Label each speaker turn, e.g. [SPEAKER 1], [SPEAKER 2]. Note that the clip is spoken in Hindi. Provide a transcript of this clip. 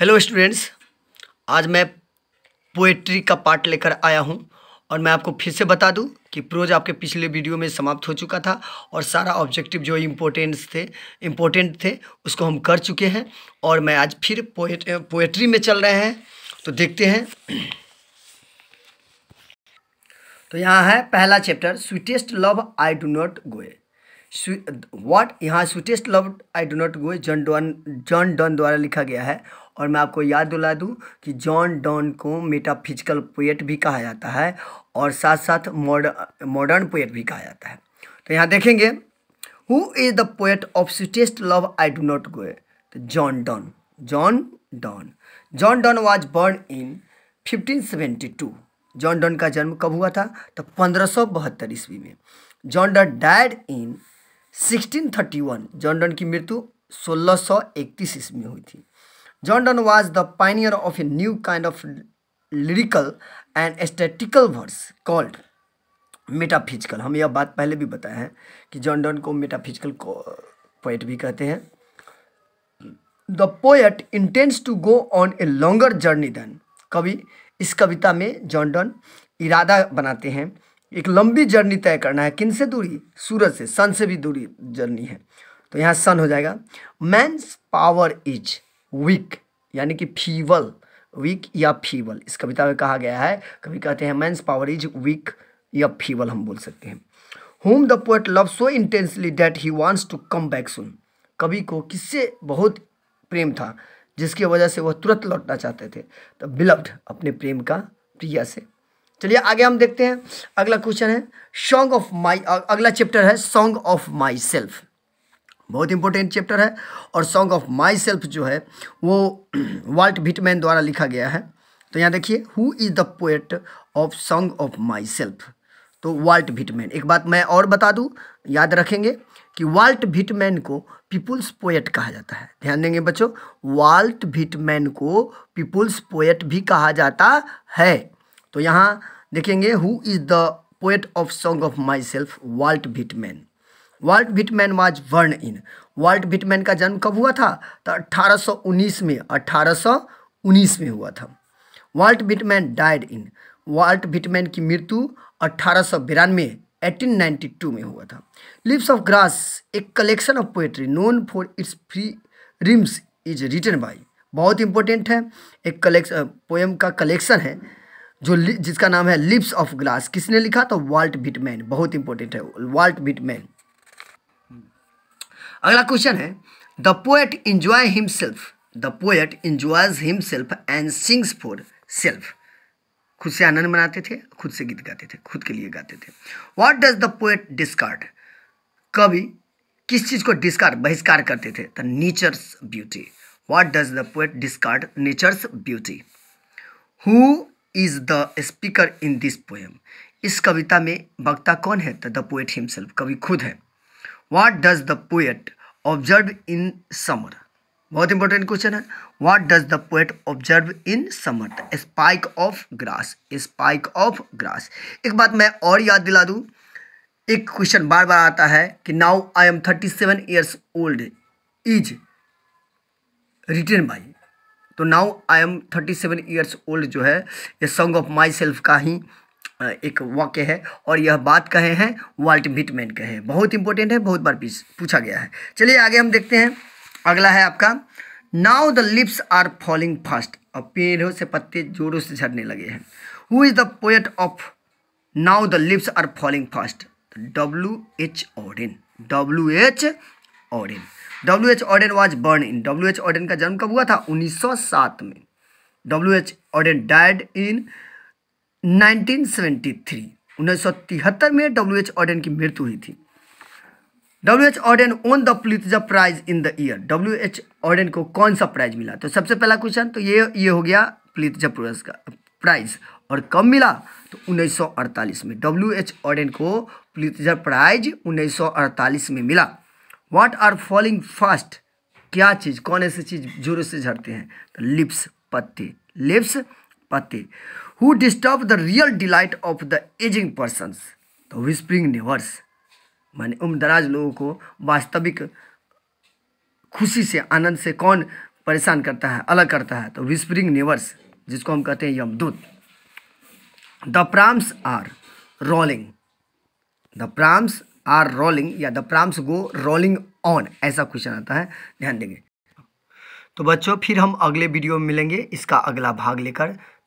[SPEAKER 1] हेलो स्टूडेंट्स आज मैं पोएट्री का पार्ट लेकर आया हूं और मैं आपको फिर से बता दूं कि प्रोज आपके पिछले वीडियो में समाप्त हो चुका था और सारा ऑब्जेक्टिव जो इम्पोर्टेंट्स थे इम्पोर्टेंट थे उसको हम कर चुके हैं और मैं आज फिर पोएट पोएट्री में चल रहे हैं तो देखते हैं तो यहाँ है पहला chapter sweetest love I do not go what यहाँ sweetest love I do not go John Donne John Donne द्वारा लिखा गया है और मैं आपको याद दिला दूं कि जॉन डॉन को मेटाफिजिकल पोएट भी कहा जाता है और साथ साथ मॉडर्न मॉडर्न पोएट भी कहा जाता है तो यहाँ देखेंगे who is the poet of sweetest love I do not go तो John Donne John Donne John Donne was born in 1572 John Donne का जन्म कब हुआ था तो पंद्रह सौ बहत्तर ईस्वी में John Donne died in 1631 John Donne की मृत्यु इकतीस ईस्वी में हुई थी John Donne was the pioneer of a new kind of lyrical and aesthetical words called metaphysical हम यह बात पहले भी बताए हैं कि जॉन डॉन को मेटाफिजिकल पोएट भी कहते हैं the poet intends to go on a longer journey than कवि इस कविता में जॉन डॉन इरादा बनाते हैं एक लंबी जर्नी तय करना है किन से दूरी सूरज से सन से भी दूरी जर्नी है तो यहाँ सन हो जाएगा मैंस पावर इज वीक यानी कि फीवल वीक या फीवल इस कविता में कहा गया है कभी कहते हैं मैंस पावर इज वीक या फीवल हम बोल सकते हैं whom the poet love so intensely that he wants to come back soon कवि को किससे बहुत प्रेम था जिसकी वजह से वह तुरंत लौटना चाहते थे तो बिलव्ड अपने प्रेम का प्रिया से चलिए आगे हम देखते हैं अगला क्वेश्चन है सॉन्ग ऑफ माई अगला चैप्टर है सॉन्ग ऑफ माई सेल्फ बहुत इंपॉर्टेंट चैप्टर है और सॉन्ग ऑफ माई सेल्फ जो है वो वाल्ट भिटमैन द्वारा लिखा गया है तो यहाँ देखिए who is the poet of song of myself तो वाल्ट भिटमैन एक बात मैं और बता दूँ याद रखेंगे कि वाल्ट भिटमैन को पीपुल्स पोएट कहा जाता है ध्यान देंगे बच्चों वाल्ट भिटमैन को पीपुल्स पोएट भी कहा जाता है तो यहाँ देखेंगे who is the poet of song of myself Walt Whitman Walt Whitman was born in Walt Whitman का जन्म कब हुआ था तो 1819 में 1819 में हुआ था Walt Whitman died in Walt Whitman की मृत्यु अट्ठारह सौ बिरानवे 1892 में हुआ था लिप्स ऑफ ग्रास एक collection of poetry known for its free rhymes is written by बहुत इंपॉर्टेंट है एक कलेक्शन पोएम का कलेक्शन है जो जिसका नाम है लिप्स ऑफ ग्रास किसने लिखा तो वाल्ट बिटमैन बहुत इंपॉर्टेंट है वाल्ट बिटमैन अगला क्वेश्चन है the poet enjoy himself the poet enjoys himself and sings for self खुद से आनंद मनाते थे खुद से गीत गाते थे खुद के लिए गाते थे what does the poet discard कवि किस चीज़ को डिस्कार्ड बहिष्कार करते थे the nature's beauty what does the poet discard nature's beauty who is the speaker in this poem इस कविता में वक्ता कौन है द पोएट हिमसेल्फ कवि खुद है what does the poet observe in summer बहुत इंपॉर्टेंट क्वेश्चन है what does the poet observe in summer spike of grass spike of grass एक बात मैं और याद दिला दूँ एक क्वेश्चन बार बार आता है कि now I am thirty seven years old is written by तो now I am thirty seven years old जो है ये सॉन्ग ऑफ माई सेल्फ का ही एक वाक्य है और यह बात कहे हैं वाल्ट मिटमेंट कहे हैं बहुत इंपॉर्टेंट है बहुत बार पूछा गया है चलिए आगे हम देखते हैं अगला है आपका now the leaves are falling fast और पेड़ों से पत्ते जोरों से झड़ने लगे हैं who is the poet of now the leaves are falling fast W H Auden W H Auden W H Auden was born in W H Auden का जन्म कब हुआ था 1907 में W H Auden died in 1973 में डब्ल्यू एच ऑर्डन की मृत्यु हुई थी W H Auden own the Pulitzer prize in the year W H Auden को कौन सा प्राइज मिला तो सबसे पहला क्वेश्चन तो ये ये हो गया पुलित्जर पुरस्कार प्राइज और कब मिला तो 1948 में डब्ल्यू एच ऑर्डन को पुलित्जर प्राइज 1948 में मिला व्हाट आर फॉलिंग फास्ट क्या चीज़ कौन ऐसी चीज़ जोरों से झड़ते हैं तो लिप्स पत्ते लिप्स पति who disturb the real delight of the ageing persons the whispering neighbours माने उम्रदराज लोगों को वास्तविक खुशी से आनंद से कौन परेशान करता है अलग करता है तो विस्परिंग नेवर्स जिसको हम कहते हैं यमदूत the prams are rolling the prams are rolling या the prams go rolling on ऐसा क्वेश्चन आता है ध्यान देंगे तो बच्चों फिर हम अगले वीडियो में मिलेंगे इसका अगला भाग लेकर